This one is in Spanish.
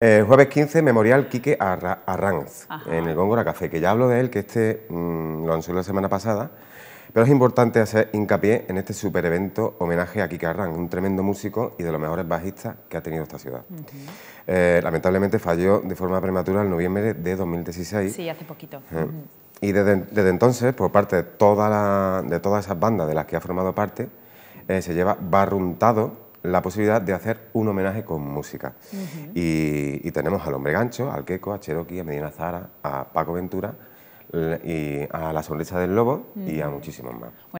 Eh, jueves 15, Memorial Quique Arranz, en el Góngora Café, que ya hablo de él, que este mm, lo anunció la semana pasada, pero es importante hacer hincapié en este super evento homenaje a Quique Arranz, un tremendo músico y de los mejores bajistas que ha tenido esta ciudad. Eh, lamentablemente falló de forma prematura en noviembre de 2016. Sí, hace poquito. Eh, y desde, entonces, por parte de, de todas esas bandas de las que ha formado parte, se lleva barruntado la posibilidad de hacer un homenaje con música. y, tenemos al Hombre Gancho, al Queco, a Cherokee, a Medina Zara, a Paco Ventura, y a La Sonrisa del Lobo y a muchísimos más.